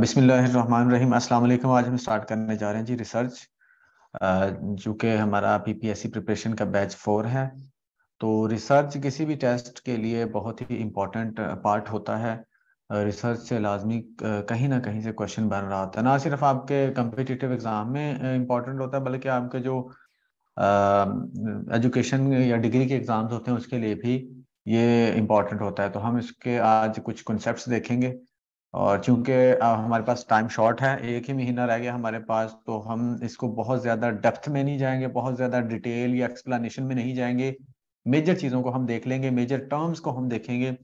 बिसमीम अस्सलाम आज हम स्टार्ट करने जा रहे हैं जी रिसर्च जो कि हमारा पीपीएससी प्रिपरेशन का बैच फोर है तो रिसर्च किसी भी टेस्ट के लिए बहुत ही इम्पोर्टेंट पार्ट होता है रिसर्च से लाजमी कहीं ना कहीं से क्वेश्चन बन रहा होता है ना सिर्फ आपके कम्पिटिटिव एग्ज़ाम में इम्पोर्टेंट होता है बल्कि आपके जो एजुकेशन या डिग्री के एग्ज़ाम्स होते हैं उसके लिए भी ये इम्पोर्टेंट होता है तो हम इसके आज कुछ कॉन्सेप्ट्स देखेंगे और चूंकि हमारे पास टाइम शॉर्ट है एक ही महीना रह गया हमारे पास तो हम इसको बहुत ज़्यादा डेप्थ में नहीं जाएंगे बहुत ज़्यादा डिटेल या एक्सप्लेनेशन में नहीं जाएंगे मेजर चीज़ों को हम देख लेंगे मेजर टर्म्स को हम देखेंगे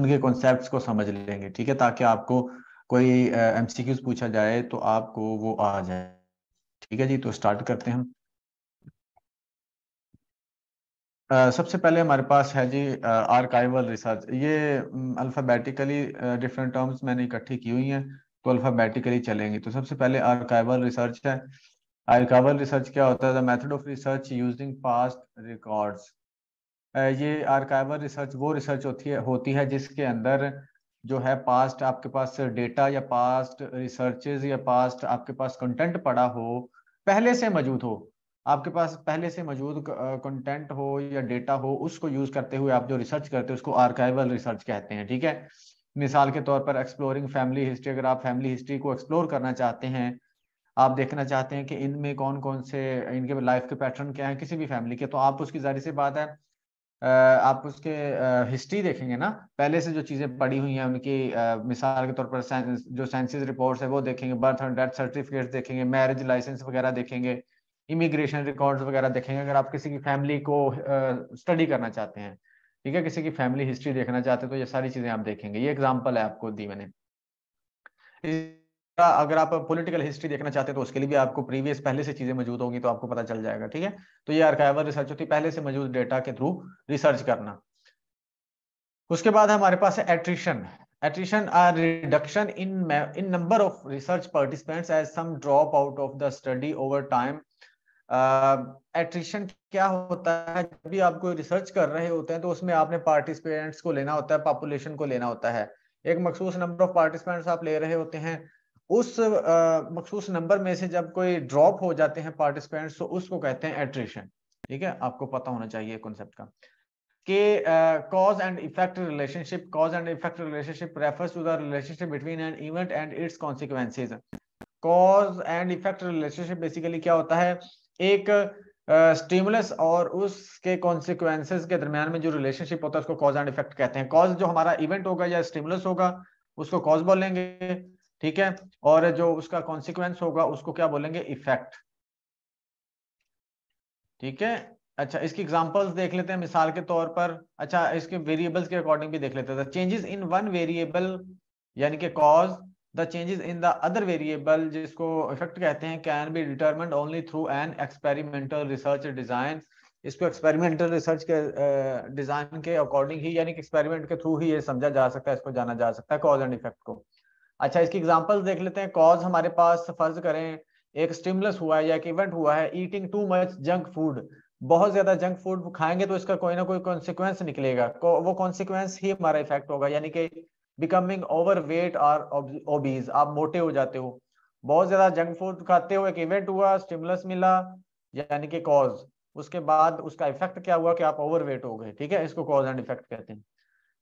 उनके कॉन्सेप्ट को समझ लेंगे ठीक है ताकि आपको कोई एम uh, पूछा जाए तो आपको वो आ जाए ठीक है जी तो स्टार्ट करते हैं हम सबसे पहले हमारे पास है जी आर्काइवल रिसर्च ये अल्फ़ाबेटिकली डिफरेंट टर्म्स मैंने इकट्ठी की हुई हैं तो अल्फ़ाबेटिकली चलेंगी तो सबसे पहले आर्काइवल रिसर्च है आर्काइवल रिसर्च क्या होता है the method of research using past records ये आर्काइवल रिसर्च वो रिसर्च होती है होती है जिसके अंदर जो है पास्ट आपके पास डेटा या पास्ट रिसर्चेज या पास्ट आपके पास कंटेंट पड़ा हो पहले से मौजूद हो आपके पास पहले से मौजूद कंटेंट हो या डेटा हो उसको यूज करते हुए आप जो रिसर्च करते हो उसको आर्काइवल रिसर्च कहते हैं ठीक है मिसाल के तौर पर एक्सप्लोरिंग फैमिली हिस्ट्री अगर आप फैमिली हिस्ट्री को एक्सप्लोर करना चाहते हैं आप देखना चाहते हैं कि इनमें कौन कौन से इनके लाइफ के पैटर्न क्या है किसी भी फैमिली के तो आप उसकी जारी से बात है आप उसके हिस्ट्री देखेंगे ना पहले से जो चीज़ें पड़ी हुई हैं उनकी मिसाल के तौर पर जो सेंसिस रिपोर्ट्स है वो देखेंगे बर्थ एंड डेथ सर्टिफिकेट्स देखेंगे मैरिज लाइसेंस वगैरह देखेंगे इमिग्रेशन रिकॉर्ड्स वगैरह देखेंगे अगर आप किसी की फैमिली को स्टडी करना चाहते हैं ठीक है किसी की फैमिली हिस्ट्री देखना चाहते हैं तो ये सारी चीजें आप देखेंगे ये एग्जाम्पल है आपको दी मैंने अगर आप पॉलिटिकल हिस्ट्री देखना चाहते हैं तो उसके लिए भी आपको प्रीवियस पहले से चीजें मौजूद होंगी तो आपको पता चल जाएगा ठीक है तो ये आर्काइवल रिसर्च होती है पहले से मौजूद डेटा के थ्रू रिसर्च करना उसके बाद हमारे पास है attrition attrition or reduction in in number of research participants as some drop out of the study over time attrition uh, क्या होता है जब भी आप कोई रिसर्च कर रहे होते हैं तो उसमें आपने पार्टिसिपेंट्स को लेना होता है पॉपुलेशन को लेना होता है एक मखसूस नंबर ऑफ पार्टिसिपेंट्स आप ले रहे होते हैं उस uh, मखसूस नंबर में से जब कोई ड्रॉप हो जाते हैं पार्टिसिपेंट्स तो उसको कहते हैं एट्रिशन ठीक है आपको पता होना चाहिए कॉन्सेप्ट का के cause and effect relationship cause and effect relationship refers to the relationship between an event and its consequences cause and effect relationship basically क्या होता है एक स्टिमुलस uh, और उसके कॉन्सिक्वेंसेज के दरमियान में जो रिलेशनशिप होता है उसको कॉज एंड इफेक्ट कहते हैं कॉज जो हमारा इवेंट होगा या स्टिमुलस होगा उसको कॉज बोलेंगे ठीक है और जो उसका कॉन्सिक्वेंस होगा उसको क्या बोलेंगे इफेक्ट ठीक है अच्छा इसकी एग्जांपल्स देख लेते हैं मिसाल के तौर पर अच्छा इसके वेरिएबल्स के अकॉर्डिंग भी देख लेते हैं चेंजेस इन वन वेरिएबल यानी कि cause the changes in the other variable जिसको इफेक्ट कहते हैं can be determined only through an experimental research design इसको एक्सपेरिमेंटल रिसर्च के डिजाइन के अकॉर्डिंग ही यानी कि एक्सपेरिमेंट के थ्रू ही ये समझा जा सकता है इसको जाना जा सकता है कॉज एंड इफेक्ट को अच्छा इसकी एग्जाम्पल देख लेते हैं कॉज हमारे पास फर्ज करें एक स्टिमलस हुआ है या एक इवेंट हुआ है eating too much junk food बहुत ज्यादा जंक फूड खाएंगे तो इसका कोई ना कोई कॉन्सिक्वेंस निकलेगा वो कॉन्सिक्वेंस ही हमारा इफेक्ट होगा यानी कि बिकमिंग ओवर वेट और ओबीज आप मोटे हो जाते हो बहुत ज्यादा जंक फूड खाते हुए एक इवेंट हुआ स्टिमुलस मिला यानी कि कॉज उसके बाद उसका इफेक्ट क्या हुआ कि आप वेट हो गए ठीक है इसको कॉज एंड इफेक्ट कहते हैं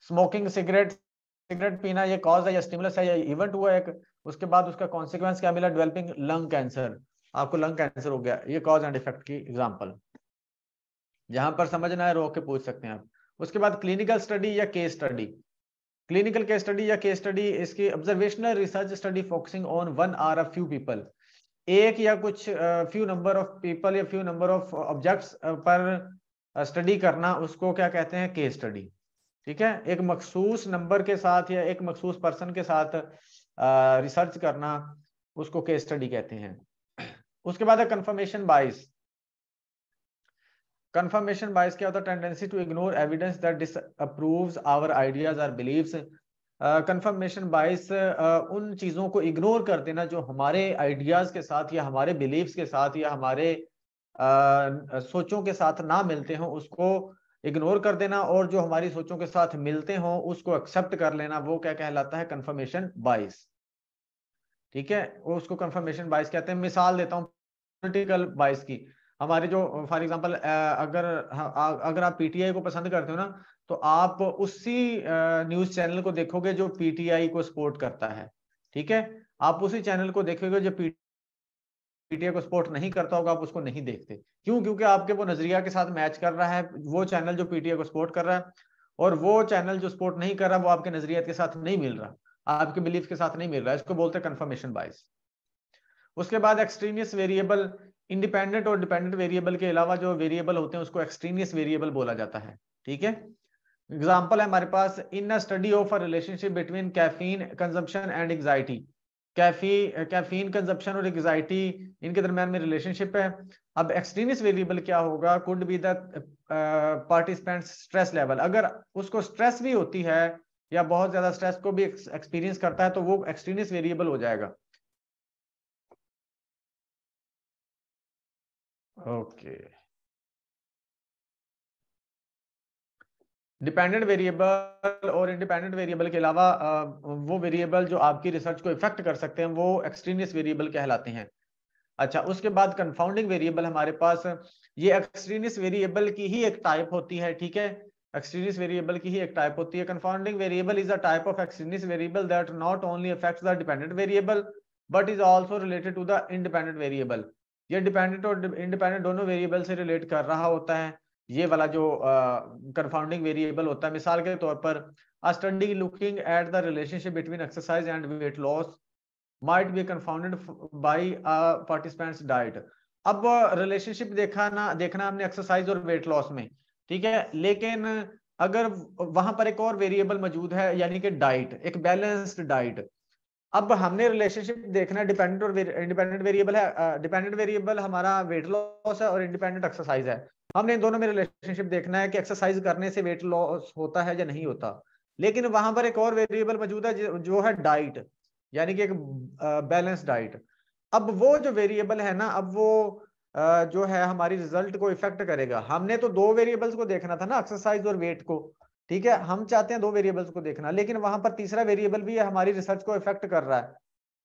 स्मोकिंग सिगरेट सिगरेट पीना ये कॉज है या स्टिमुलस है या इवेंट हुआ एक उसके बाद उसका कॉन्सिक्वेंस क्या मिला डेवलपिंग लंग कैंसर आपको लंग कैंसर हो गया ये कॉज एंड इफेक्ट की एग्जाम्पल जहां पर समझना है रोक के पूछ सकते हैं आप उसके बाद क्लिनिकल स्टडी या case study clinical case study या केस स्टडी इसकी observational research study focusing on one or a few people एक या कुछ फ्यू नंबर ऑफ पीपल या फ्यू नंबर ऑफ ऑब्जेक्ट्स पर स्टडी uh, करना उसको क्या कहते हैं केस स्टडी ठीक है एक मखसूस नंबर के साथ या एक मखसूस पर्सन के साथ रिसर्च uh, करना उसको केस स्टडी कहते हैं उसके बाद है कंफर्मेशन बाइस confirmation bias kya hota tendency to ignore evidence that disapproves our ideas or believes confirmation bias उन चीज़ों को इग्नोर कर देना जो हमारे आइडियाज़ के साथ या हमारे बिलीव्स के साथ या हमारे uh, सोचों के साथ ना मिलते हों उसको इग्नोर कर देना और जो हमारी सोचों के साथ मिलते हों उसको एक्सेप्ट कर लेना वो क्या कहलाता है कंफर्मेशन बाइस ठीक है उसको कंफर्मेशन बाइस कहते हैं मिसाल देता हूँ पोलिटिकल बाइस की हमारे जो फॉर एग्जाम्पल अगर अगर आप पीटीआई को पसंद करते हो ना तो आप उसी न्यूज चैनल को देखोगे जो पीटीआई को सपोर्ट करता है ठीक है आप उसी चैनल को देखोगे जो पीटीआई को सपोर्ट नहीं करता होगा आप उसको नहीं देखते क्यों क्योंकि आपके वो नजरिया के साथ मैच कर रहा है वो चैनल जो पीटीआई को सपोर्ट कर रहा है और वो चैनल जो सपोर्ट नहीं कर रहा वो आपके नजरियात के साथ नहीं मिल रहा आपके बिलीफ के साथ नहीं मिल रहा इसको बोलते हैं कन्फर्मेशन बाइस उसके बाद एक्सट्रीमियस वेरिएबल इंडिपेंडेंट और डिपेंडेंट वेरिएबल के अलावा जो वेरिएबल होते हैं उसको एक्सट्रीनियस वेरिएबल बोला जाता है ठीक है एग्जाम्पल है हमारे पास in a study of a relationship between caffeine consumption and anxiety caffe caffeine consumption और एग्जाइटी इनके दरम्यान में रिलेशनशिप है अब एक्सट्रीनियस वेरिएबल क्या होगा could be the participant stress level अगर उसको स्ट्रेस भी होती है या बहुत ज्यादा स्ट्रेस को भी एक्सपीरियंस करता है तो वो एक्सट्रीनियस वेरिएबल हो जाएगा okay डिपेंडेंट वेरिएबल और इंडिपेंडेंट वेरिएबल के अलावा वो वेरिएबल जो आपकी रिसर्च को इफेक्ट कर सकते हैं वो एक्सट्रीनियस वेरिएबल कहलाते हैं अच्छा उसके बाद कंफाउंडिंग वेरिएबल हमारे पास ये एक्सट्रीनियस वेरिएबल की ही एक टाइप होती है ठीक है एक्सट्रीनियस वेरिएबल की ही एक टाइप होती है confounding variable is a type of extraneous variable that not only affect the dependent variable but is also related to the independent variable ये डिपेंडेंट और इंडिपेंडेंट दोनों वेरिएबल से रिलेट कर रहा होता है ये वाला जो कंफाउंडिंग uh, वेरिएबल होता है मिसाल के तौर पर a study looking at the relationship between exercise and weight loss might be confounded by a participant's diet अब रिलेशनशिप देखा ना देखना हमने एक्सरसाइज और वेट लॉस में ठीक है लेकिन अगर वहां पर एक और वेरिएबल मौजूद है यानी कि डाइट एक बैलेंस्ड डाइट अब हमने रिलेशनशिप देखना डिपेंडेंट और इंडिपेंडेंट वेरिएबल है डिपेंडेंट वेरिएबल हमारा वेट लॉस है और इंडिपेंडेंट एक्सरसाइज है हमने इन दोनों में रिलेशनशिप देखना है कि एक्सरसाइज करने से वेट लॉस होता है या नहीं होता लेकिन वहां पर एक और वेरिएबल मौजूद है जो है डाइट यानी कि एक बैलेंस डाइट अब वो जो वेरिएबल है ना अब वो जो है हमारी रिजल्ट को इफेक्ट करेगा हमने तो दो वेरिएबल्स को देखना था ना एक्सरसाइज और वेट को ठीक है हम चाहते हैं दो वेरिएबल्स को देखना लेकिन वहां पर तीसरा वेरिएबल भी हमारी रिसर्च को इफेक्ट कर रहा है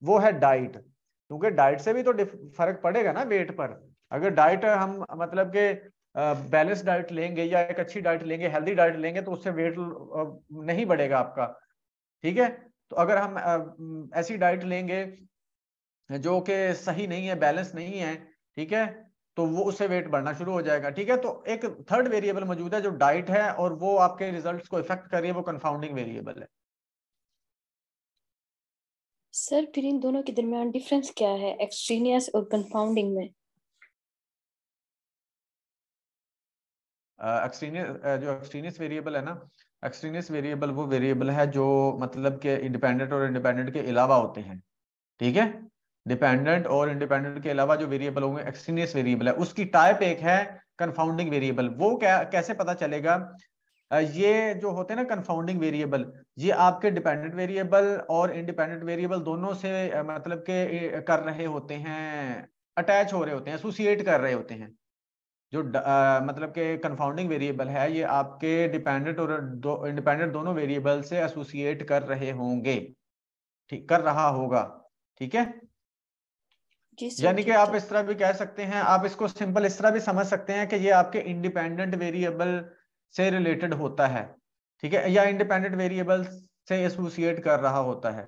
वो है डाइट क्योंकि डाइट से भी तो फर्क पड़ेगा ना वेट पर अगर डाइट हम मतलब के बैलेंस डाइट लेंगे या एक अच्छी डाइट लेंगे हेल्दी डाइट लेंगे तो उससे वेट नहीं बढ़ेगा आपका ठीक है तो अगर हम ऐसी डाइट लेंगे जो कि सही नहीं है बैलेंस नहीं है ठीक है तो वो उससे वेट बढ़ना शुरू हो जाएगा ठीक है तो एक थर्ड वेरिएबल मौजूद है जो डाइट है और वो आपके रिजल्ट्स को इफेक्ट कर रही है वो कंफाउंडिंग वेरिएबल है सर फिर इन दोनों के दरमियान डिफरेंस क्या है एक्सट्रीनियस और कंफाउंडिंग में एक्सट्रीनियस uh, uh, जो एक्सट्रीनियस वेरिएबल है ना एक्सट्रीनियस वेरिएबल वो वेरिएबल है जो मतलब के इंडिपेंडेंट और इंडिपेंडेंट के अलावा होते हैं ठीक है डिपेंडेंट और इंडिपेंडेंट के अलावा जो वेरिएबल होंगे एक्सटीनियस वेरिएबल है उसकी टाइप एक है कन्फाउंडिंग वेरिएबल वो क्या कैसे पता चलेगा ये जो होते हैं ना कन्फाउंडिंग वेरिएबल ये आपके डिपेंडेंट वेरिएबल और इंडिपेंडेंट वेरिएबल दोनों से मतलब के कर रहे होते हैं अटैच हो रहे होते हैं एसोसिएट कर रहे होते हैं जो आ, मतलब के कन्फाउंडिंग वेरिएबल है ये आपके डिपेंडेंट और दो इंडिपेंडेंट दोनों वेरिएबल से एसोसिएट कर रहे होंगे ठीक कर रहा होगा ठीक है यानी कि आप इस तरह भी कह सकते हैं आप इसको सिंपल इस तरह भी समझ सकते हैं कि ये आपके इंडिपेंडेंट वेरिएबल से रिलेटेड होता है ठीक है या इंडिपेंडेंट वेरिएबल से एसोसिएट कर रहा होता है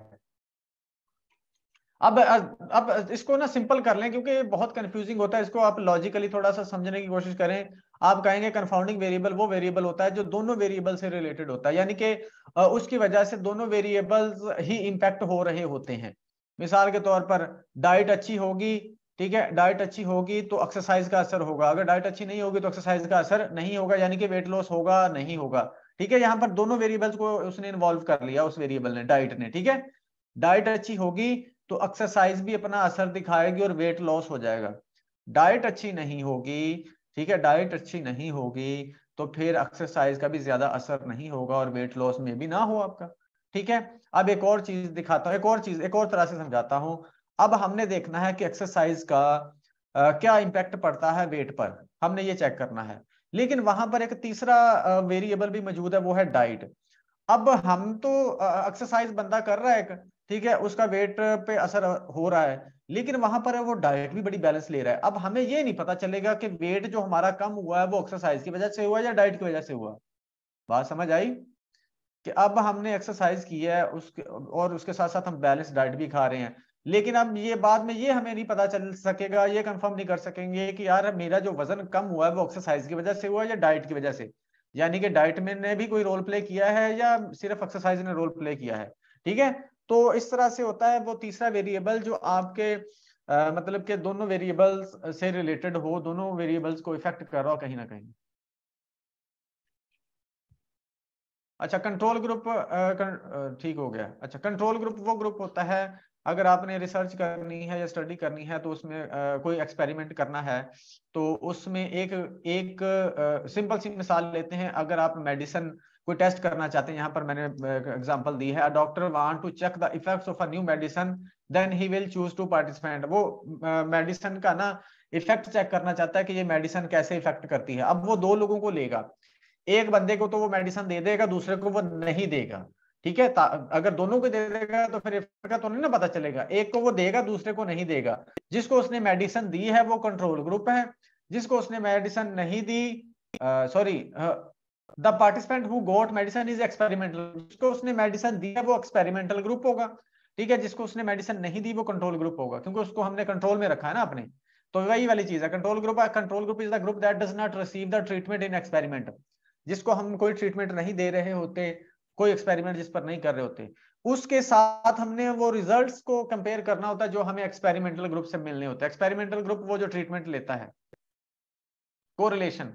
अब अब इसको ना सिंपल कर लें क्योंकि बहुत कंफ्यूजिंग होता है इसको आप लॉजिकली थोड़ा सा समझने की कोशिश करें आप कहेंगे कंफाउंडिंग वेरिएबल वो वेरिएबल होता है जो दोनों वेरिएबल से रिलेटेड होता है यानी कि उसकी वजह से दोनों वेरिएबल्स ही इंपैक्ट हो रहे होते हैं मिसाल के तौर पर डाइट अच्छी होगी ठीक है डाइट अच्छी होगी तो एक्सरसाइज का असर होगा अगर डाइट अच्छी नहीं होगी तो एक्सरसाइज का असर नहीं होगा यानी कि वेट लॉस होगा नहीं होगा ठीक है यहाँ पर दोनों वेरिएबल्स को उसने इन्वॉल्व कर लिया उस वेरिएबल ने डाइट ने ठीक है डाइट अच्छी होगी तो एक्सरसाइज भी अपना असर दिखाएगी और वेट लॉस हो जाएगा डाइट अच्छी नहीं होगी ठीक है डाइट अच्छी नहीं होगी तो फिर एक्सरसाइज का भी ज्यादा असर नहीं होगा और वेट लॉस में भी ना हो आपका ठीक है अब एक और चीज दिखाता हूँ एक और चीज एक और तरह से समझाता हूँ अब हमने देखना है कि एक्सरसाइज का आ, क्या इम्पैक्ट पड़ता है वेट पर हमने ये चेक करना है लेकिन वहां पर एक तीसरा वेरिएबल भी मौजूद है वो है डाइट अब हम तो एक्सरसाइज बंदा कर रहा है ठीक है उसका वेट पे असर हो रहा है लेकिन वहां पर वो डाइट भी बड़ी बैलेंस ले रहा है अब हमें ये नहीं पता चलेगा कि वेट जो हमारा कम हुआ है वो एक्सरसाइज की वजह से हुआ या डाइट की वजह से हुआ बात समझ आई कि अब हमने एक्सरसाइज की है उसके और उसके साथ साथ हम बैलेंस डाइट भी खा रहे हैं लेकिन अब ये बाद में ये हमें नहीं पता चल सकेगा ये कंफर्म नहीं कर सकेंगे कि यार मेरा जो वजन कम हुआ है वो एक्सरसाइज की वजह से हुआ है या डाइट की वजह से यानी कि डाइट में ने भी कोई रोल प्ले किया है या सिर्फ एक्सरसाइज ने रोल प्ले किया है ठीक है तो इस तरह से होता है वो तीसरा वेरिएबल जो आपके आ, मतलब के दोनों वेरिएबल्स से रिलेटेड हो दोनों वेरिएबल्स को इफेक्ट कर रहा हो कहीं ना कहीं अच्छा कंट्रोल ग्रुप ठीक हो गया अच्छा कंट्रोल ग्रुप वो ग्रुप होता है अगर आपने रिसर्च करनी है या स्टडी करनी है तो उसमें आ, कोई एक्सपेरिमेंट करना है तो उसमें एक एक आ, सिंपल सी मिसाल लेते हैं अगर आप मेडिसिन कोई टेस्ट करना चाहते हैं यहाँ पर मैंने एग्जांपल दी है doctor want to check the effects of a new medicine then he will choose to participant वो मेडिसिन का ना इफेक्ट चेक करना चाहता है कि ये मेडिसिन कैसे इफेक्ट करती है अब वो दो लोगों को लेगा एक बंदे को तो वो मेडिसिन दे देगा दूसरे को वो नहीं देगा ठीक है अगर दोनों को दे देगा तो फिर का तो नहीं ना पता चलेगा एक को वो देगा दूसरे को नहीं देगा जिसको उसने मेडिसिन दी है वो कंट्रोल ग्रुप है जिसको उसने मेडिसिन नहीं दी sorry the participant who got medicine is experimental जिसको उसने मेडिसिन दी है वो एक्सपेरिमेंटल ग्रुप होगा ठीक है जिसको उसने मेडिसिन नहीं दी वो कंट्रोल ग्रुप होगा क्योंकि उसको हमने कंट्रोल में रखा है ना अपने तो वही वाली चीज है control group control group is the group that does not receive the treatment in experimental जिसको हम कोई ट्रीटमेंट नहीं दे रहे होते कोई एक्सपेरिमेंट जिस पर नहीं कर रहे होते उसके साथ हमने वो रिजल्ट्स को कंपेयर करना होता है जो हमें एक्सपेरिमेंटल ग्रुप से मिलने होते हैं एक्सपेरिमेंटल ग्रुप वो जो ट्रीटमेंट लेता है कोरिलेशन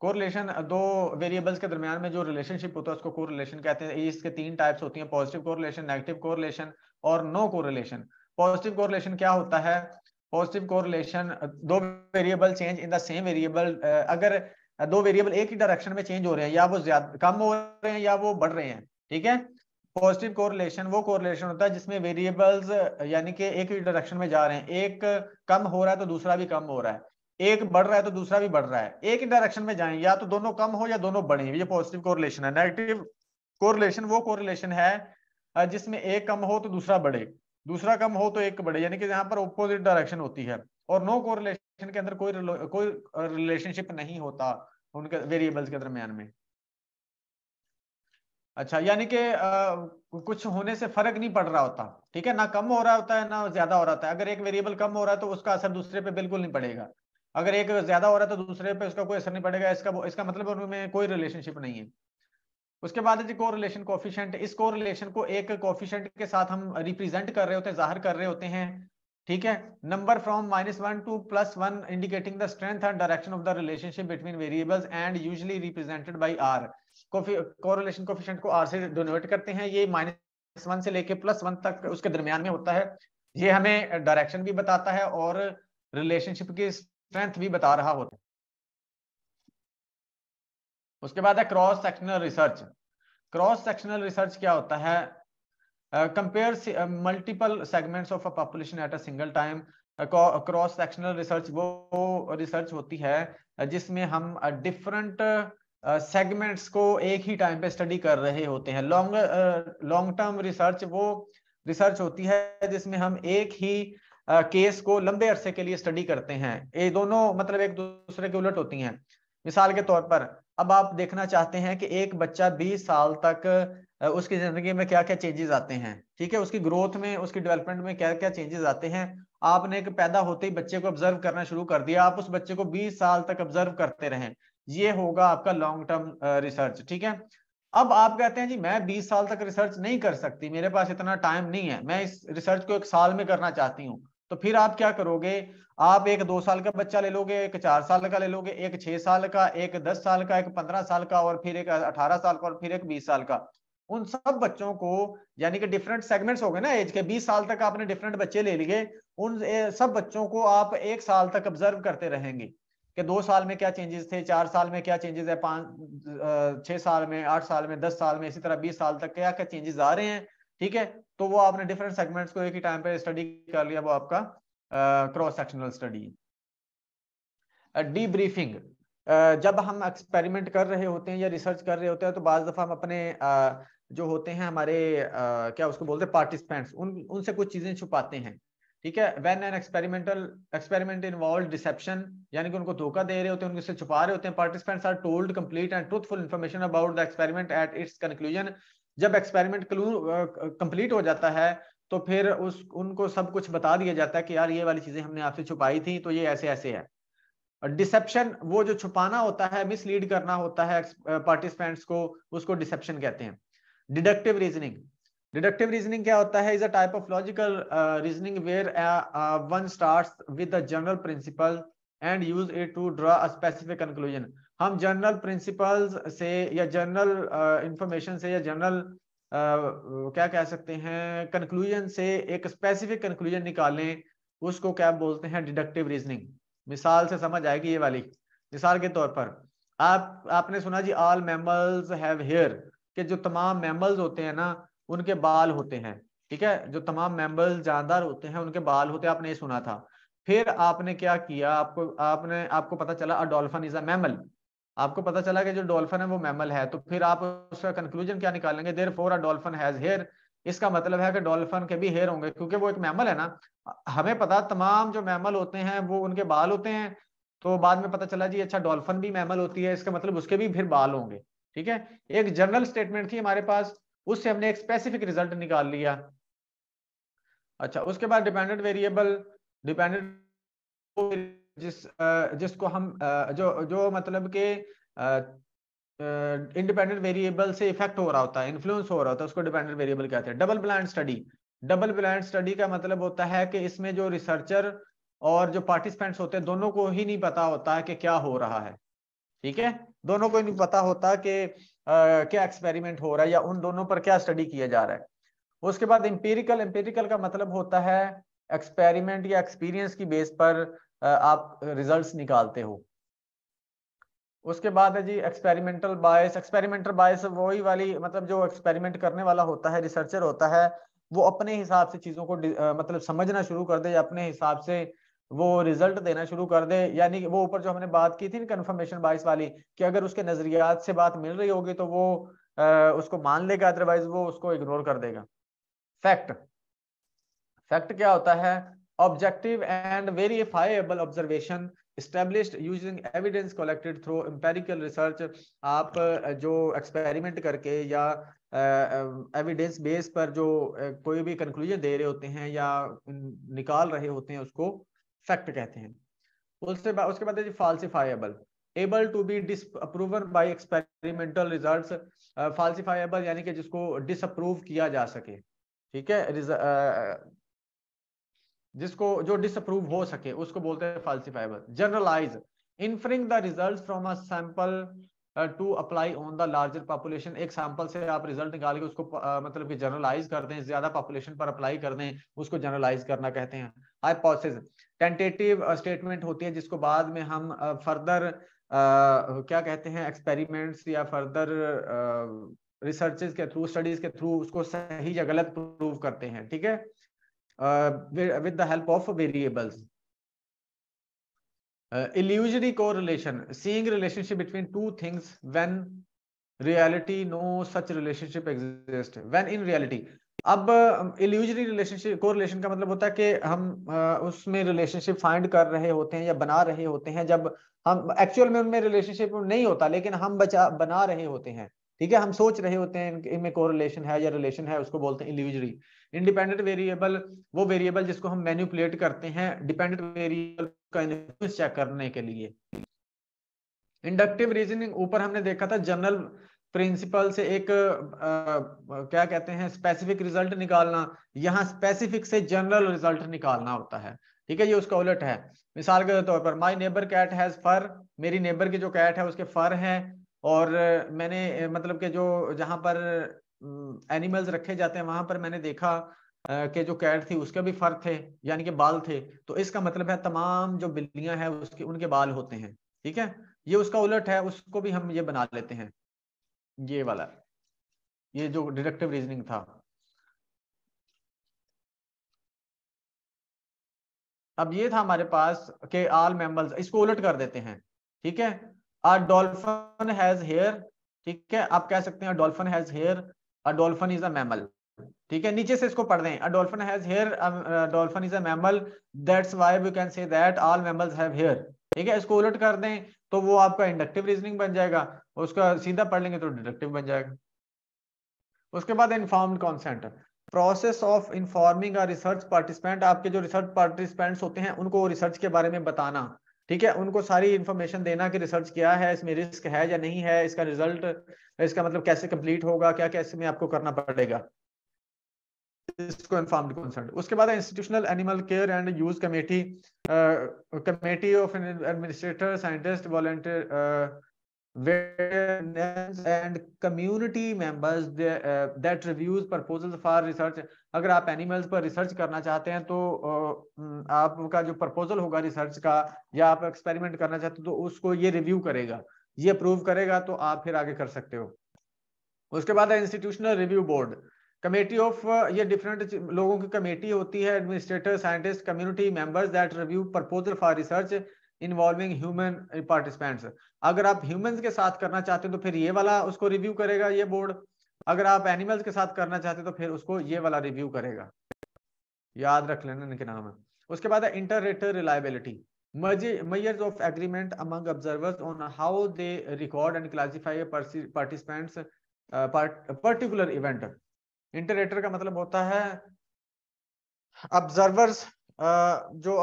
कोरिलेशन दो वेरिएबल्स के दरमियान में जो रिलेशनशिप होता है उसको कोरिलेशन कहते हैं इसके तीन टाइप्स होती हैं पॉजिटिव कोरिलेशन नेगेटिव कोरिलेशन और नो कोरिलेशन पॉजिटिव कोरिलेशन क्या होता है पॉजिटिव कोरिलेशन दो variable change in the same variable अगर दो वेरिएबल एक ही डायरेक्शन में चेंज हो रहे हैं या वो ज्यादा कम हो रहे हैं या वो बढ़ रहे हैं ठीक है पॉजिटिव कोरिलेशन वो कोरिलेशन होता है जिसमें वेरिएबल्स यानी कि एक ही डायरेक्शन में जा रहे हैं एक कम हो रहा है तो दूसरा भी कम हो रहा है एक बढ़ रहा है तो दूसरा भी बढ़ रहा है एक ही डायरेक्शन में जाए या तो दोनों कम हो या दोनों बढ़े ये पॉजिटिव कोरिलेशन है नेगेटिव कोरिलेशन वो कोरिलेशन है जिसमें एक कम हो तो दूसरा बढ़े दूसरा कम हो तो एक बढ़े यानी कि यहाँ पर ऑपोजिट डायरेक्शन होती है और नो कोरिलेशन के अंदर कोई कोई रिलेशनशिप नहीं होता उनके वेरिएबल्स के दरमियान में अच्छा यानी कि कुछ होने से फर्क नहीं पड़ रहा होता ठीक है ना कम हो रहा होता है ना ज्यादा हो रहा होता है अगर एक वेरिएबल कम हो रहा है तो उसका असर दूसरे पे बिल्कुल नहीं पड़ेगा अगर एक ज्यादा हो रहा है तो दूसरे पे उसका कोई असर नहीं पड़ेगा इसका इसका मतलब उनमें कोई रिलेशनशिप नहीं है उसके बाद है जी कोरिलेशन कोफिशेंट इस कोरिलेशन को एक कोफिशेंट के साथ हम रिप्रेजेंट कर रहे होते हैं जाहिर कर रहे होते हैं ठीक है number from minus one to plus one indicating the strength and direction of the relationship between variables and usually represented by r correlation coefficient को आर से डोनेट करते हैं ये माइनस वन से लेके प्लस वन तक उसके दरमियान में होता है ये हमें डायरेक्शन भी बताता है और रिलेशनशिप की स्ट्रेंथ भी बता रहा होता है उसके बाद है cross sectional research cross sectional research क्या होता है compare multiple segments of a population at a single time cross sectional research वो रिसर्च होती है uh, जिसमें हम डिफरेंट uh, सेगमेंट्स uh, को एक ही टाइम पे स्टडी कर रहे होते हैं लॉन्ग लॉन्ग टर्म रिसर्च वो रिसर्च होती है जिसमें हम एक ही केस को लंबे अरसे के लिए स्टडी करते हैं ये दोनों मतलब एक दूसरे के उलट होती हैं मिसाल के तौर पर अब आप देखना चाहते हैं कि एक बच्चा 20 साल तक उसकी जिंदगी में क्या क्या चेंजेस आते हैं ठीक है उसकी ग्रोथ में उसकी डेवलपमेंट में क्या क्या चेंजेस आते हैं आपने एक पैदा होते ही बच्चे को ऑब्जर्व करना शुरू कर दिया आप उस बच्चे को 20 साल तक ऑब्जर्व करते रहें ये होगा आपका लॉन्ग टर्म रिसर्च ठीक है अब आप कहते हैं जी मैं 20 साल तक रिसर्च नहीं कर सकती मेरे पास इतना टाइम नहीं है मैं इस रिसर्च को एक साल में करना चाहती हूँ तो फिर आप क्या करोगे आप एक दो साल का बच्चा ले लोगे एक चार साल का ले लोगे एक छह साल का एक दस साल का एक पंद्रह साल का और फिर एक अठारह साल का और फिर एक बीस साल का उन सब बच्चों को यानी कि डिफरेंट सेगमेंट्स हो गए ना एज के बीस साल तक आपने डिफरेंट बच्चे ले लिए उन सब बच्चों को आप एक साल तक ऑब्जर्व करते रहेंगे कि दो साल में क्या चेंजेस थे चार साल में क्या चेंजेस है पांच छह साल में आठ साल में दस साल में इसी तरह बीस साल तक क्या क्या चेंजेस आ रहे हैं ठीक है तो वो आपने डिफरेंट सेगमेंट्स को एक ही टाइम पे स्टडी कर लिया वो आपका cross sectional study debriefing जब हम एक्सपेरिमेंट कर रहे होते हैं या रिसर्च कर रहे होते हैं तो बाज दफा हम अपने uh, जो होते हैं हमारे uh, क्या उसको बोलते हैं पार्टिसिपेंट्स उन उनसे कुछ चीजें छुपाते हैं ठीक है when an experimental experiment involve deception यानी कि उनको धोखा दे रहे होते हैं उनसे छुपा रहे होते हैं participants are told complete and truthful information about the experiment at its conclusion जब एक्सपेरिमेंट कंप्लीट हो जाता है तो फिर उस उनको सब कुछ बता दिया जाता है कि यार ये वाली चीजें हमने आपसे छुपाई थी तो ये ऐसे ऐसे है डिसेप्शन वो जो छुपाना होता है मिसलीड करना होता है पार्टिसिपेंट्स को उसको डिसेप्शन कहते हैं डिडक्टिव रीजनिंग डिडक्टिव रीजनिंग क्या होता है is a type of logical reasoning where one starts with a general principle and use it to draw a specific conclusion हम जनरल प्रिंसिपल्स से या जनरल इंफॉर्मेशन uh, से या जनरल uh, क्या कह सकते हैं कंक्लूजन से एक स्पेसिफिक कंक्लूजन निकालें उसको क्या बोलते हैं डिडक्टिव रीजनिंग मिसाल से समझ आएगी ये वाली मिसाल के तौर पर आप आपने सुना जी ऑल मेमल्स हैव हेयर कि जो तमाम मेमल्स होते हैं ना उनके बाल होते हैं ठीक है जो तमाम मैमल्स जानदार होते हैं उनके बाल होते हैं आपने ये सुना था फिर आपने क्या किया आपको आपने आपको पता चला अडोल्फन इज अ मेमल आपको पता चला कि जो डॉल्फन है वो मैमल है तो फिर आप उसका कंक्लूजन क्या निकालेंगे therefore a dolphin has hair इसका मतलब है कि डॉल्फन के भी हेयर होंगे क्योंकि वो एक मैमल है ना हमें पता तमाम जो मैमल होते हैं वो उनके बाल होते हैं तो बाद में पता चला जी अच्छा डॉल्फन भी मैमल होती है इसका मतलब उसके भी फिर बाल होंगे ठीक है एक जनरल स्टेटमेंट थी हमारे पास उससे हमने एक स्पेसिफिक रिजल्ट निकाल लिया अच्छा उसके बाद डिपेंडेंट वेरिएबल डिपेंडेंट जिस जिसको हम जो जो मतलब के इंडिपेंडेंट वेरिएबल से इफेक्ट हो रहा होता है इन्फ्लुएंस हो रहा होता है उसको डिपेंडेंट वेरिएबल कहते हैं double blind study double blind study का मतलब होता है कि इसमें जो रिसर्चर और जो पार्टिसिपेंट्स होते हैं दोनों को ही नहीं पता होता है कि क्या हो रहा है ठीक है दोनों को नहीं पता होता कि क्या एक्सपेरिमेंट हो रहा है या उन दोनों पर क्या स्टडी किया जा रहा है उसके बाद एम्पेरिकल एम्पेरिकल का मतलब होता है एक्सपेरिमेंट या एक्सपीरियंस की बेस पर आप रिजल्ट्स निकालते हो उसके बाद है जी एक्सपेरिमेंटल बायस एक्सपेरिमेंटल बायस वही वाली मतलब जो एक्सपेरिमेंट करने वाला होता है रिसर्चर होता है वो अपने हिसाब से चीज़ों को मतलब समझना शुरू कर दे या अपने हिसाब से वो रिजल्ट देना शुरू कर दे यानी वो ऊपर जो हमने बात की थी ना कन्फर्मेशन बाइस वाली कि अगर उसके नज़रियात से बात मिल रही होगी तो वो आ, उसको मान लेगा अदरवाइज वो उसको इग्नोर कर देगा फैक्ट फैक्ट क्या होता है objective and verifiable observation established using evidence collected through empirical research aap jo experiment karke ya evidence base par jo koi bhi conclusion de rahe hote hain ya nikal rahe hote hain usko fact कहते हैं उससे बाद उसके बाद falsifiable able to be disproven by experimental results uh, falsifiable यानी कि जिसको disapprove किया जा सके ठीक है जिसको जो डिसअप्रूव हो सके उसको बोलते हैं falsifiable generalize inferring the result from a sample to apply on the larger population एक सैंपल से आप रिजल्ट निकाल के उसको uh, मतलब कि जनरलाइज कर दें ज्यादा पॉपुलेशन पर अप्लाई कर दें उसको जनरलाइज करना कहते हैं हाइपोथेसिस टेंटेटिव स्टेटमेंट होती है जिसको बाद में हम फर्दर uh, uh, क्या कहते हैं एक्सपेरिमेंट्स या फर्दर रिसर्चेज uh, के थ्रू स्टडीज के थ्रू उसको सही या गलत प्रूव करते हैं ठीक है uh, with the help of variables. Uh, illusory correlation, seeing relationship between two things when reality no such relationship exists. When in reality, अब इल्यूजरी रिलेशनशिप कोरिलेशन का मतलब होता है कि हम आ, उसमें रिलेशनशिप फाइंड कर रहे होते हैं या बना रहे होते हैं जब हम एक्चुअल में उनमें रिलेशनशिप नहीं होता लेकिन हम बचा बना रहे होते हैं ठीक है हम सोच रहे होते हैं इनमें कोरिलेशन है या रिलेशन है उसको बोलते हैं इंडिविजुअली इंडिपेंडेंट वेरिएबल वो वेरिएबल जिसको हम मैन्युपुलेट करते हैं डिपेंडेंट वेरिएबल का इन्फ्लुएंस चेक करने के लिए इंडक्टिव रीजनिंग ऊपर हमने देखा था जनरल प्रिंसिपल से एक आ, क्या कहते हैं स्पेसिफिक रिजल्ट निकालना यहाँ स्पेसिफिक से जनरल रिजल्ट निकालना होता है ठीक है ये उसका उलट है मिसाल के तौर पर my neighbour cat has fur मेरी नेबर की जो कैट है उसके फर है और मैंने मतलब के जो जहां पर एनिमल्स रखे जाते हैं वहां पर मैंने देखा के जो कैट थी उसके भी फर थे यानी कि बाल थे तो इसका मतलब है तमाम जो बिल्लियां हैं उसके उनके बाल होते हैं ठीक है ये उसका उलट है उसको भी हम ये बना लेते हैं ये वाला ये जो डिडक्टिव रीजनिंग था अब ये था हमारे पास के आल मेम्बल्स इसको उलट कर देते हैं ठीक है अ डॉल्फन हैज हेयर ठीक है आप कह सकते हैं dolphin has hair a dolphin is a mammal ठीक है नीचे से इसको पढ़ दें a dolphin has hair dolphin is a mammal that's why we can say that all mammals have hair ठीक है इसको उलट कर दें तो वो आपका इंडक्टिव रीजनिंग बन जाएगा उसका सीधा पढ़ लेंगे तो डिडक्टिव बन जाएगा उसके बाद informed consent process of informing research participant आपके जो रिसर्च पार्टिसिपेंट्स होते हैं उनको रिसर्च के बारे में बताना ठीक है उनको सारी इन्फॉर्मेशन देना कि रिसर्च क्या है इसमें रिस्क है या नहीं है इसका रिजल्ट इसका मतलब कैसे कंप्लीट होगा क्या कैसे में आपको करना पड़ेगा इसको इन्फॉर्म कंसर्न उसके बाद institutional animal care and use committee committee of administrator scientist volunteer veterinarians and community members uh, that reviews proposals for research अगर आप एनिमल्स पर रिसर्च करना चाहते हैं तो आपका जो प्रपोजल होगा रिसर्च का या आप एक्सपेरिमेंट करना चाहते हो तो उसको ये रिव्यू करेगा ये अप्रूव करेगा तो आप फिर आगे कर सकते हो उसके बाद है institutional review board committee of ये डिफरेंट लोगों की कमेटी होती है administrator scientist community members that review proposal for research involving human participants अगर आप ह्यूमंस के साथ करना चाहते हो तो फिर ये वाला उसको रिव्यू करेगा ये बोर्ड अगर आप एनिमल्स के साथ करना चाहते तो फिर उसको ये वाला रिव्यू करेगा याद रख लेना इनके नाम है उसके बाद inter rater reliability measures of agreement among observers on how they record and classify participants particular event particular का मतलब होता है ऑब्जर्वर्स uh, जो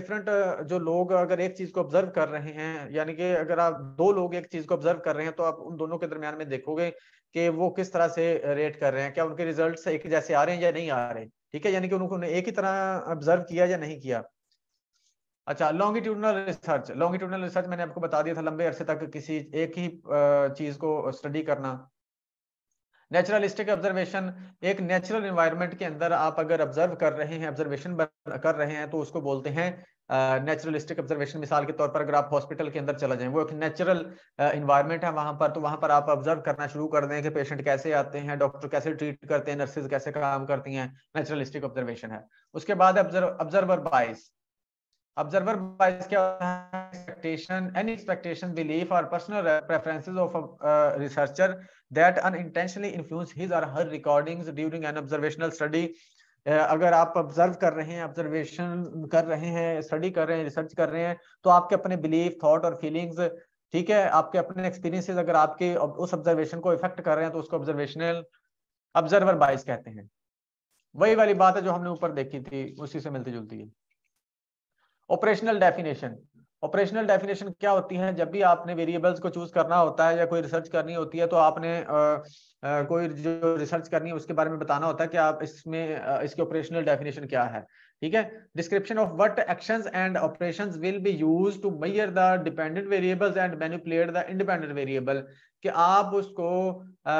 डिफरेंट uh, uh, जो लोग अगर एक चीज को ऑब्जर्व कर रहे हैं यानी कि अगर आप दो लोग एक चीज को ऑब्जर्व कर रहे हैं तो आप उन दोनों के दरमियान में देखोगे कि वो किस तरह से रेट कर रहे हैं क्या उनके रिजल्ट एक जैसे आ रहे हैं या नहीं आ रहे ठीक है यानी कि उनको एक ही तरह ऑब्जर्व किया या नहीं किया अच्छा लॉन्गिट्यूडनल रिसर्च लॉन्गिट्यूडनल रिसर्च मैंने आपको बता दिया था लंबे अरसे तक किसी एक ही चीज को स्टडी करना नेचुरलिस्टिक ऑब्जर्वेशन एक नेचुरल इन्वायरमेंट के अंदर आप अगर ऑब्जर्व कर रहे हैं ऑब्जर्वेशन कर रहे हैं तो उसको बोलते हैं नेचुरलिस्टिक ऑब्जर्वेशन मिसाल के तौर पर अगर आप हॉस्पिटल के अंदर चला जाएं वो एक नेचुरल इन्वायरमेंट है वहां पर तो वहां पर आप ऑब्जर्व करना शुरू कर दें कि पेशेंट कैसे आते हैं डॉक्टर कैसे ट्रीट करते हैं नर्सेज कैसे काम करती हैं नेचुरलिस्टिक ऑब्जर्वेशन है उसके बाद observer bias observer bias expectation any expectation belief और personal preferences of researcher that unintentionally influence his or her recordings during an observational study अगर आप ऑब्जर्व कर रहे हैं ऑब्जर्वेशन कर रहे हैं स्टडी कर रहे हैं रिसर्च कर रहे हैं तो आपके अपने बिलीफ थॉट और फीलिंग्स ठीक है आपके अपने एक्सपीरियंसेस अगर आपके उस ऑब्जर्वेशन को इफेक्ट कर रहे हैं तो उसको ऑब्जर्वेशनल ऑब्जर्वर बाइस कहते हैं वही वाली बात है जो हमने ऊपर देखी थी उसी से मिलती जुलती है ऑपरेशनल डेफिनेशन ऑपरेशनल डेफिनेशन क्या होती है जब भी आपने वेरिएबल्स को चूज करना होता है या कोई रिसर्च करनी होती है तो आपने आ, आ, कोई जो रिसर्च करनी है उसके बारे में बताना होता है कि आप इसमें इसके ऑपरेशनल डेफिनेशन क्या है ठीक है description of what actions and operations will be used to measure the dependent variables and manipulate the independent variable कि आप उसको आ,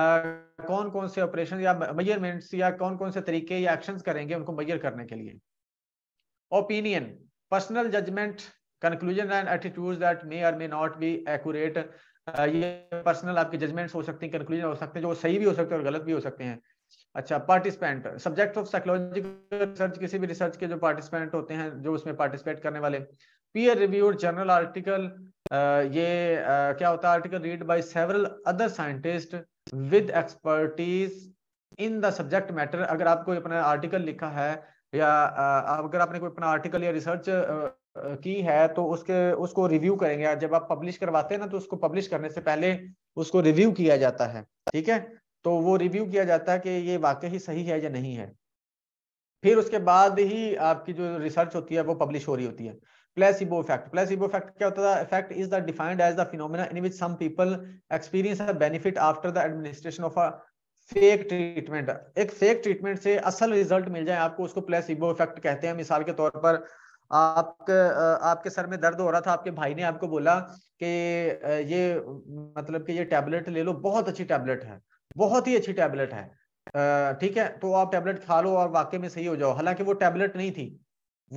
कौन कौन से ऑपरेशन या मेजरमेंट्स या कौन कौन से तरीके या एक्शंस करेंगे उनको मेजर करने के लिए opinion personal judgement conclusion and attitude that may or may not be accurate ये पर्सनल आपके जजमेंट्स हो सकते हैं कंक्लूजन हो सकते हैं जो सही भी हो सकते हैं और गलत भी हो सकते हैं अच्छा participant subject of psychological research किसी भी रिसर्च के जो पार्टिसिपेंट होते हैं जो उसमें पार्टिसिपेट करने वाले पीयर रिव्यूड जर्नल आर्टिकल ये uh, क्या होता है article read by several other scientist with expertise in the subject matter अगर आपको अपना आर्टिकल लिखा है या uh, अगर आपने कोई अपना आर्टिकल या रिसर्च की है तो उसके उसको रिव्यू करेंगे जब आप पब्लिश करवाते हैं ना तो उसको पब्लिश करने से पहले उसको रिव्यू किया जाता है ठीक है तो वो रिव्यू किया जाता है कि ये वाकई ही सही है या नहीं है फिर उसके बाद ही आपकी जो रिसर्च होती है वो पब्लिश हो रही होती है प्लेसिबो इफेक्ट प्लेसिबो इफेक्ट क्या होता है effect is the defined as the phenomena in which some people experience a benefit after the administration of a fake treatment एक फेक ट्रीटमेंट से असल रिजल्ट मिल जाए आपको उसको प्लेसिबो इफेक्ट कहते हैं मिसाल के तौर पर आपके आपके सर में दर्द हो रहा था आपके भाई ने आपको बोला कि ये मतलब कि ये टैबलेट ले लो बहुत अच्छी टैबलेट है बहुत ही अच्छी टैबलेट है ठीक है तो आप टैबलेट खा लो और वाकई में सही हो जाओ हालांकि वो टैबलेट नहीं थी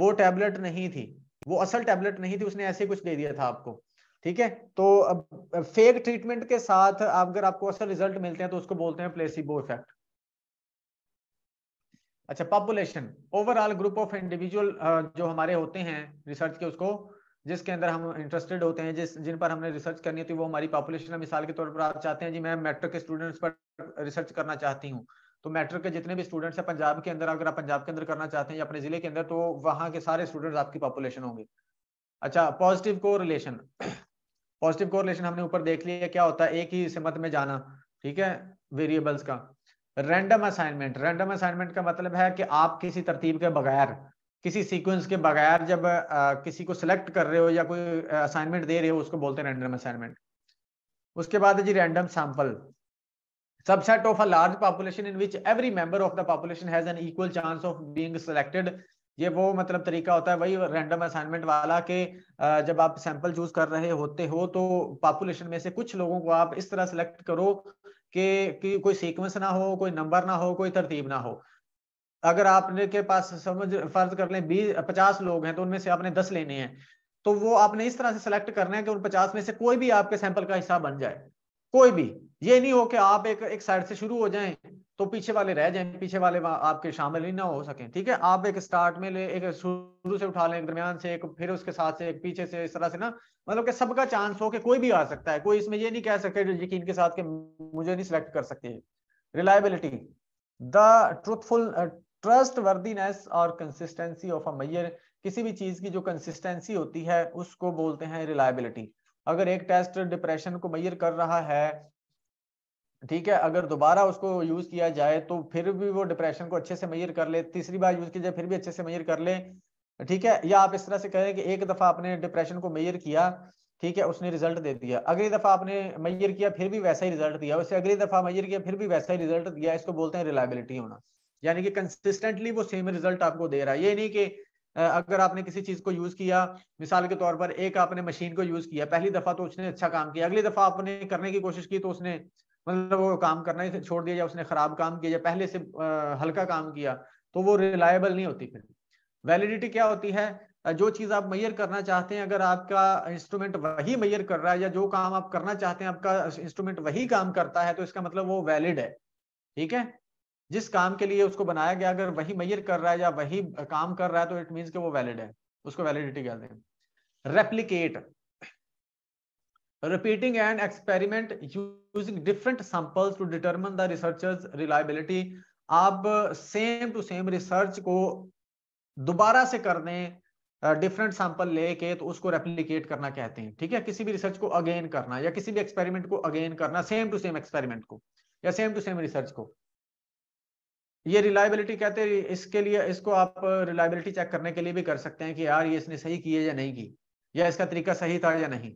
वो टैबलेट नहीं थी वो असल टैबलेट नहीं थी उसने ऐसे कुछ दे दिया था आपको ठीक है तो अब फेक ट्रीटमेंट के साथ अगर आपको असल रिजल्ट मिलते हैं तो उसको बोलते हैं प्लेसिबो इफेक्ट अच्छा population overall group of individual जो हमारे होते हैं रिसर्च के उसको जिसके अंदर हम इंटरेस्टेड होते हैं जिस जिन पर हमने रिसर्च करनी होती है वो हमारी पॉपुलेशन है मिसाल के तौर पर आप चाहते हैं जी मैं मेट्रिक के स्टूडेंट्स पर रिसर्च करना चाहती हूँ तो मेट्रिक के जितने भी स्टूडेंट्स हैं पंजाब के अंदर अगर आप पंजाब के अंदर करना चाहते हैं या अपने जिले के अंदर तो वहाँ के सारे स्टूडेंट्स आपकी पॉपुलेशन होंगे अच्छा पॉजिटिव को रिलेशन पॉजिटिव को रिलेशन हमने ऊपर देख लिया क्या होता है एक ही सिमत में जाना ठीक है वेरिएबल्स का रैंडम असाइनमेंट रैंडम असाइनमेंट का मतलब है कि आप किसी तरतीब के बगैर किसी सीक्वेंस के बगैर जब आ, किसी को सिलेक्ट कर रहे हो या कोई असाइनमेंट दे रहे हो उसको बोलते हैं रैंडम असाइनमेंट उसके बाद है जी random sample subset of a large population in which every member of the population has an equal chance of being selected ये वो मतलब तरीका होता है वही रैंडम असाइनमेंट वाला के जब आप सैंपल चूज कर रहे होते हो तो पॉपुलेशन में से कुछ लोगों को आप इस तरह सेलेक्ट करो कि, कि कोई सीक्वेंस ना हो कोई नंबर ना हो कोई तरतीब ना हो अगर आपने के पास समझ फर्ज कर लें बीस पचास लोग हैं तो उनमें से आपने दस लेने हैं तो वो आपने इस तरह से सिलेक्ट करना है कि उन पचास में से कोई भी आपके सैंपल का हिस्सा बन जाए कोई भी ये नहीं हो कि आप एक एक साइड से शुरू हो जाएं तो पीछे वाले रह जाएं पीछे वाले आपके शामिल ही ना हो सकें ठीक है आप एक स्टार्ट में ले एक शुरू से उठा लें दरमियान से एक फिर उसके साथ से एक पीछे से इस तरह से ना मतलब कि सबका चांस हो कि कोई भी आ सकता है कोई इसमें ये नहीं कह सकते यकीन के साथ के मुझे नहीं सिलेक्ट कर सकती reliability the truthful trustworthiness और कंसिस्टेंसी ऑफ अ मैयर किसी भी चीज की जो कंसिस्टेंसी होती है उसको बोलते हैं रिलायबिलिटी अगर एक टेस्ट डिप्रेशन को मैयर कर रहा है ठीक है अगर दोबारा उसको यूज किया जाए तो फिर भी वो डिप्रेशन को अच्छे से मयर कर ले तीसरी बार यूज किया जाए फिर भी अच्छे से मयर कर ले ठीक है या आप इस तरह से कहें कि एक दफा आपने डिप्रेशन को मयर किया ठीक है उसने रिजल्ट दे दिया अगली दफा आपने मयर किया फिर भी वैसा ही रिजल्ट दिया उससे अगली दफा मयर किया फिर भी वैसा ही रिजल्ट दिया इसको बोलते हैं रिलायबिलिटी होना यानी कि कंसिस्टेंटली वो सेम रिजल्ट आपको दे रहा है ये नहीं कि अगर आपने किसी चीज को यूज किया मिसाल के तौर पर एक आपने मशीन को यूज किया पहली दफा तो उसने अच्छा काम किया अगली दफा आपने करने की कोशिश की तो उसने मतलब वो काम करना ही छोड़ दिया या उसने खराब काम किया या पहले से हल्का काम किया तो वो रिलायबल नहीं होती फिर वैलिडिटी क्या होती है जो चीज आप मैयर करना चाहते हैं अगर आपका इंस्ट्रूमेंट वही मैयर कर रहा है या जो काम आप करना चाहते हैं आपका इंस्ट्रूमेंट वही काम करता है तो इसका मतलब वो वैलिड है ठीक है जिस काम के लिए उसको बनाया गया अगर वही मैयर कर रहा है या वही काम कर रहा है तो इट मीन्स कि वो वैलिड है उसको वैलिडिटी कहते हैं replicate repeating an experiment using different samples to determine the researcher's reliability आप सेम टू सेम रिसर्च को दोबारा से कर दें डिफरेंट सैंपल लेके तो उसको रेप्लीकेट करना कहते हैं ठीक है किसी भी रिसर्च को अगेन करना या किसी भी एक्सपेरिमेंट को अगेन करना सेम टू सेम एक्सपेरिमेंट को या सेम टू सेम रिसर्च को ये रिलायबिलिटी कहते हैं इसके लिए इसको आप रिलायबिलिटी चेक करने के लिए भी कर सकते हैं कि यार ये इसने सही की है या नहीं की या इसका तरीका सही था या नहीं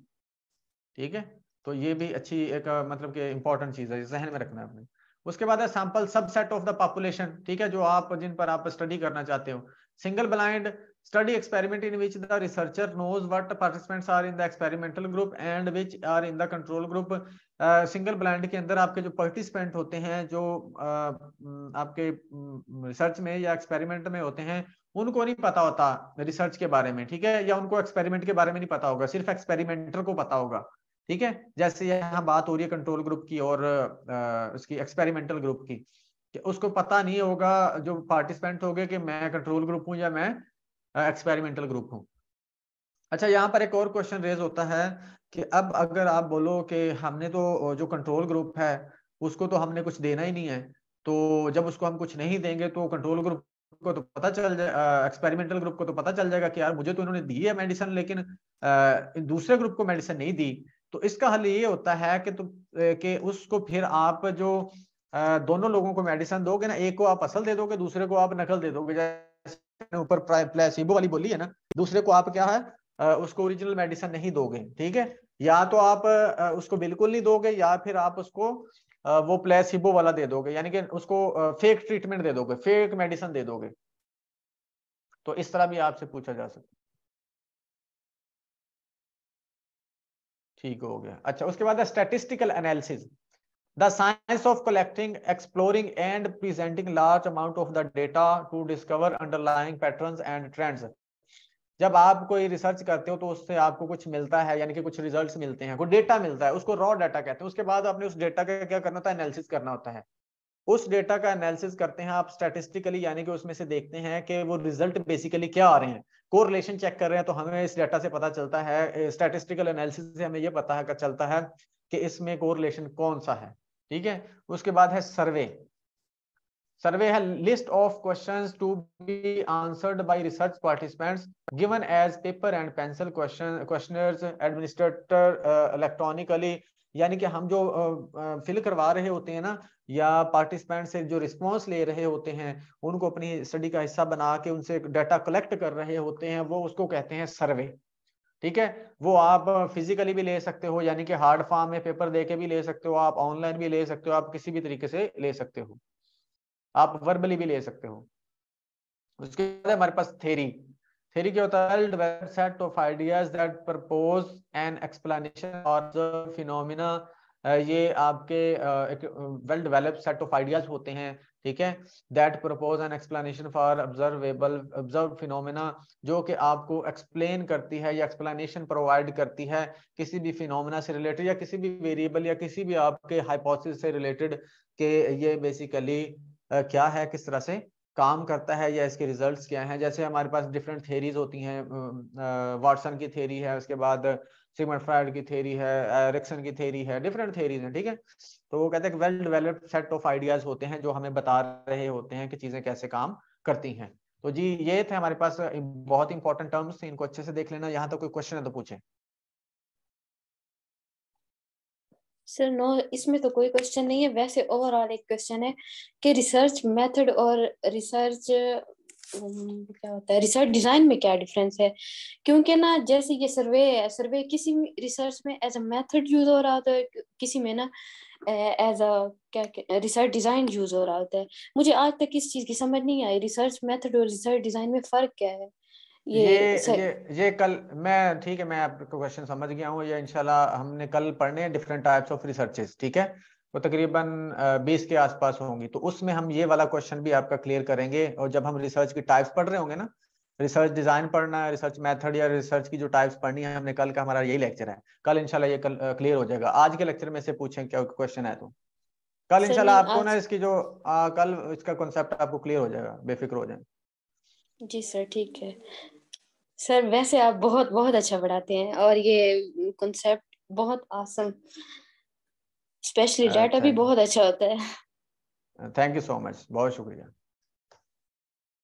ठीक है तो ये भी अच्छी एक मतलब कि इंपॉर्टेंट चीज है जहन में रखना है आपने उसके बाद है sample subset of the population ठीक है जो आप जिन पर आप स्टडी करना चाहते हो single blind study experiment in which the researcher knows what participants are in the experimental group and which are in the control group single blind के अंदर आपके जो पार्टिसिपेंट होते हैं जो uh, आपके रिसर्च में या एक्सपेरिमेंट में होते हैं उनको नहीं पता होता रिसर्च के बारे में ठीक है या उनको एक्सपेरिमेंट के बारे में नहीं पता होगा सिर्फ एक्सपेरिमेंटर को पता होगा ठीक है जैसे यहाँ बात हो रही है कंट्रोल ग्रुप की और उसकी एक्सपेरिमेंटल ग्रुप की कि उसको पता नहीं होगा जो पार्टिसिपेंट हो गए कि मैं कंट्रोल ग्रुप हूँ या मैं एक्सपेरिमेंटल ग्रुप हूँ अच्छा यहाँ पर एक और क्वेश्चन रेज होता है कि अब अगर आप बोलो कि हमने तो जो कंट्रोल ग्रुप है उसको तो हमने कुछ देना ही नहीं है तो जब उसको हम कुछ नहीं देंगे तो कंट्रोल ग्रुप को तो पता चल जाए एक्सपेरिमेंटल ग्रुप को तो पता चल जाएगा कि यार मुझे तो इन्होंने दी है मेडिसिन लेकिन आ, दूसरे ग्रुप को मेडिसिन नहीं दी तो इसका हल ये होता है कि तुम कि उसको फिर आप जो दोनों लोगों को मेडिसिन दोगे ना एक को आप असल दे दोगे दूसरे को आप नकल दे दोगे ऊपर प्लेसिबो वाली बोली है ना दूसरे को आप क्या है उसको ओरिजिनल मेडिसिन नहीं दोगे ठीक है या तो आप उसको बिल्कुल नहीं दोगे या फिर आप उसको वो प्लेसिबो वाला दे दोगे यानी कि उसको फेक ट्रीटमेंट दे दोगे फेक मेडिसिन दे दोगे तो इस तरह भी आपसे पूछा जा सकता है ठीक हो गया अच्छा उसके बाद statistical analysis the science of collecting exploring and presenting large amount of the data to discover underlying patterns and trends जब आप कोई रिसर्च करते हो तो उससे आपको कुछ मिलता है यानी कि कुछ रिजल्ट्स मिलते हैं कुछ डेटा मिलता है उसको रॉ डाटा कहते हैं उसके बाद आपने उस डेटा का क्या करना होता है एनालिसिस करना होता है उस डेटा का एनालिसिस करते हैं आप स्टैटिस्टिकली यानी कि उसमें से देखते हैं कि वो रिजल्ट बेसिकली क्या आ रहे हैं कोरिलेशन चेक कर रहे हैं तो हमें इस डाटा से पता चलता है स्टैटिस्टिकल एनालिसिस से हमें ये पता कर चलता है कि इसमें कोरिलेशन कौन सा है ठीक है उसके बाद है सर्वे सर्वे है list of questions to be answered by research participants given as paper and pencil question questionnaires administrator electronically यानी कि हम जो फिल करवा रहे होते हैं ना या पार्टिसिपेंट से जो रिस्पांस ले रहे होते हैं उनको अपनी स्टडी का हिस्सा बना के उनसे डाटा कलेक्ट कर रहे होते हैं वो उसको कहते हैं सर्वे ठीक है वो आप फिजिकली भी ले सकते हो यानी कि हार्ड फॉर्म में पेपर दे के भी ले सकते हो आप ऑनलाइन भी ले सकते हो आप किसी भी तरीके से ले सकते हो आप वर्बली भी ले सकते हो उसके बाद हमारे पास थेरी थ्री क्या होता है develop set of ideas that propose an explanation और फिनोमिना ये आपके एक well develop set of ideas होते हैं ठीक है that propose an explanation for observable observe phenomena जो कि आपको एक्सप्लेन करती है या एक्सप्लेनेशन प्रोवाइड करती है किसी भी फिनोमिना से रिलेटेड या किसी भी वेरिएबल या किसी भी आपके हाइपोथेसिस से रिलेटेड के ये बेसिकली क्या है किस तरह से काम करता है या इसके रिजल्ट्स क्या हैं जैसे हमारे पास डिफरेंट थेरीज होती हैं वाटसन की थेरी है उसके बाद सिमर फ्राइड की थेरी है एरिक्सन की थेरी है डिफरेंट थेरीज हैं ठीक है तो वो कहते हैं well developed set of ideas होते हैं जो हमें बता रहे होते हैं कि चीजें कैसे काम करती हैं तो जी ये थे हमारे पास बहुत इंपॉर्टेंट टर्म्स थे इनको अच्छे से देख लेना यहाँ तो कोई क्वेश्चन है तो पूछे सर नो इसमें तो कोई क्वेश्चन नहीं है वैसे ओवरऑल एक क्वेश्चन है कि रिसर्च मेथड और रिसर्च क्या होता है रिसर्च डिजाइन में क्या डिफरेंस है क्योंकि ना जैसे ये सर्वे है सर्वे किसी रिसर्च में एज अ मेथड यूज हो रहा होता है किसी में ना एज अ क्या रिसर्च डिजाइन यूज हो रहा होता है मुझे आज तक इस चीज की समझ नहीं आई रिसर्च मेथड और रिसर्च डिजाइन में फर्क क्या है ये ये, ये ये कल मैं ठीक है मैं आपको क्वेश्चन समझ गया हूँ ये इनशाला हमने कल पढ़ने हैं डिफरेंट टाइप्स ऑफ रिसर्चेस ठीक है वो तकरीबन बीस के आसपास होंगी तो उसमें हम ये वाला क्वेश्चन भी आपका क्लियर करेंगे और जब हम रिसर्च की टाइप्स पढ़ रहे होंगे ना रिसर्च डिजाइन पढ़ना है रिसर्च मेथड या रिसर्च की जो टाइप्स पढ़नी है हमने कल का हमारा यही लेक्चर है कल इनशाला ये कल क्लियर हो जाएगा आज के लेक्चर में से पूछें क्या क्वेश्चन है तो कल इनशाला आपको ना इसकी जो आ, कल इसका कॉन्सेप्ट आपको क्लियर हो जाएगा बेफिक्र हो जाए जी सर ठीक है सर वैसे आप बहुत बहुत अच्छा पढ़ाते हैं और ये कॉन्सेप्ट बहुत आसम स्पेशली डाटा भी बहुत अच्छा होता है थैंक यू सो मच बहुत शुक्रिया